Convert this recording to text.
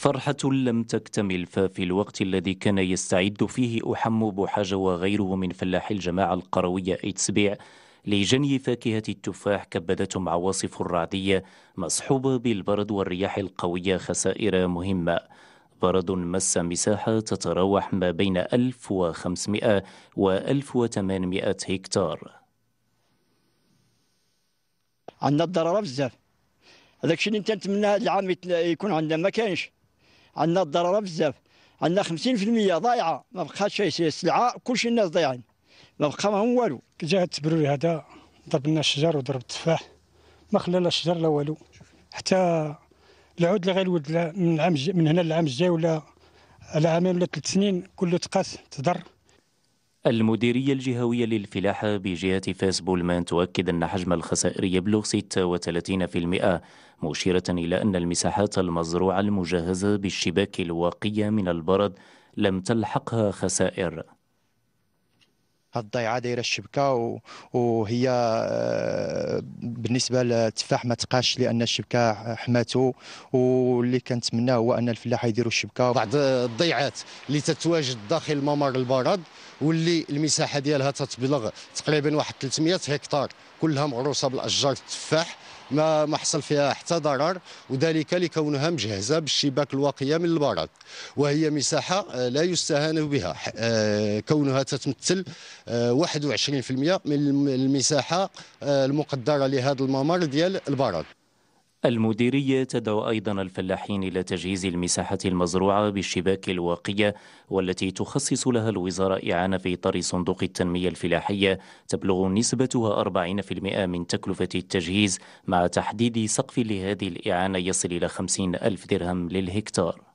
فرحة لم تكتمل ففي الوقت الذي كان يستعد فيه أحم بحاجة وغيره من فلاحي الجماعة القروية إتسبيع لجني فاكهة التفاح كبدتهم عواصف رعدية مصحوبة بالبرد والرياح القوية خسائر مهمة برد مس مساحة تتراوح ما بين 1500 و 1800 هكتار عندنا الضرر بزاف هذاك الشيء اللي نتمنى هذا العام يكون عندنا ما كانش عندنا الضرره بزاف عندنا 50% ضايعه ما بقاش شيء السلعه كلشي الناس ضايعين ما بقى هم والو كي جا التبروري هذا ضرب لنا الشجر وضرب التفاح ما خلى لا الشجر لا والو حتى العود اللي غيولد من العام من هنا للعام الجاي ولا على عامين ولا ثلاث سنين كله تقاس تضر المديرية الجهوية للفلاحة بجهة فاس بولمان تؤكد أن حجم الخسائر يبلغ 36% مشيرة إلى أن المساحات المزروعة المجهزة بالشباك الواقية من البرد لم تلحقها خسائر الضيعه دايره الشبكه وهي آه، بالنسبه للتفاح ما تقاش لان الشبكه حماته واللي كنتمناه هو ان الفلاحه يديروا الشبكه بعض الضيعات اللي تتواجد داخل ممر البرد واللي المساحه ديالها تتبلغ تقريبا واحد 300 هكتار كلها مغروسه بالاشجار التفاح ما ما حصل فيها حتى ضرر وذلك لكونها مجهزه بالشباك الواقيه من البرد وهي مساحه آه، لا يستهان بها آه، كونها تتمثل 21% من المساحه آه، المقدره لهذا الممر ديال البراد المديرية تدعو أيضا الفلاحين إلى تجهيز المساحة المزروعة بالشباك الواقية والتي تخصص لها الوزارة إعانة في إطار صندوق التنمية الفلاحية تبلغ نسبتها 40% من تكلفة التجهيز مع تحديد سقف لهذه الإعانة يصل إلى 50 ألف درهم للهكتار